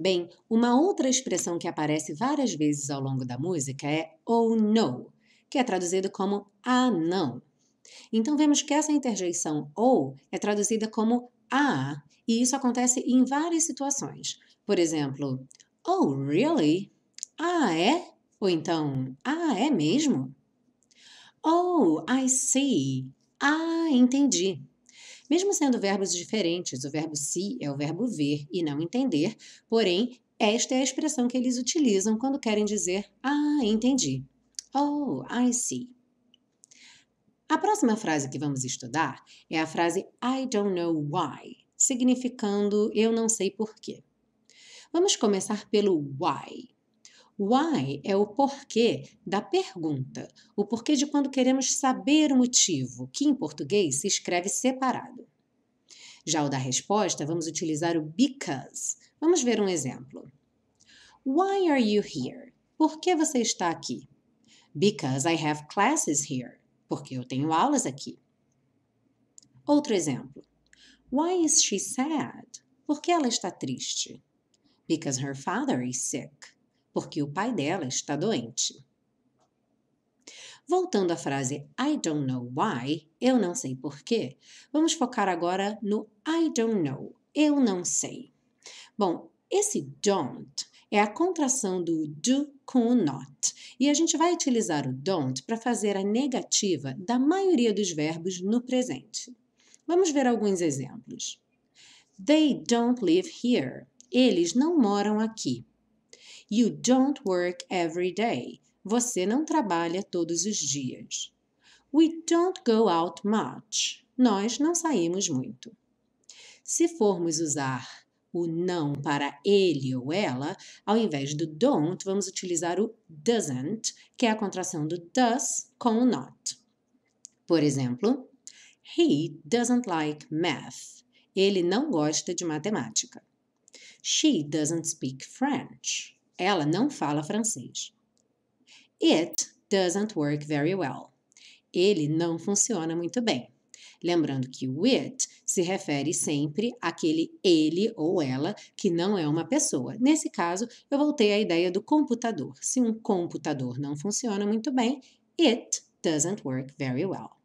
Bem, uma outra expressão que aparece várias vezes ao longo da música é oh no, que é traduzido como ah não. Então vemos que essa interjeição ou oh é traduzida como ah, e isso acontece em várias situações. Por exemplo, oh really? Ah é? Ou então, ah é mesmo? Oh, I see. Ah, entendi. Mesmo sendo verbos diferentes, o verbo se é o verbo ver e não entender, porém, esta é a expressão que eles utilizam quando querem dizer ah, entendi. Oh, I see. A próxima frase que vamos estudar é a frase I don't know why, significando eu não sei porquê. Vamos começar pelo why. Why é o porquê da pergunta, o porquê de quando queremos saber o motivo, que em português se escreve separado. Já o da resposta, vamos utilizar o because. Vamos ver um exemplo. Why are you here? Por que você está aqui? Because I have classes here. Porque eu tenho aulas aqui. Outro exemplo. Why is she sad? Por que ela está triste? Because her father is sick porque o pai dela está doente. Voltando à frase I don't know why, eu não sei porquê, vamos focar agora no I don't know, eu não sei. Bom, esse don't é a contração do do com o not. E a gente vai utilizar o don't para fazer a negativa da maioria dos verbos no presente. Vamos ver alguns exemplos. They don't live here. Eles não moram aqui. You don't work every day. Você não trabalha todos os dias. We don't go out much. Nós não saímos muito. Se formos usar o não para ele ou ela, ao invés do don't, vamos utilizar o doesn't, que é a contração do does com o not. Por exemplo, he doesn't like math. Ele não gosta de matemática. She doesn't speak French. Ela não fala francês. It doesn't work very well. Ele não funciona muito bem. Lembrando que o it se refere sempre àquele ele ou ela que não é uma pessoa. Nesse caso, eu voltei à ideia do computador. Se um computador não funciona muito bem, it doesn't work very well.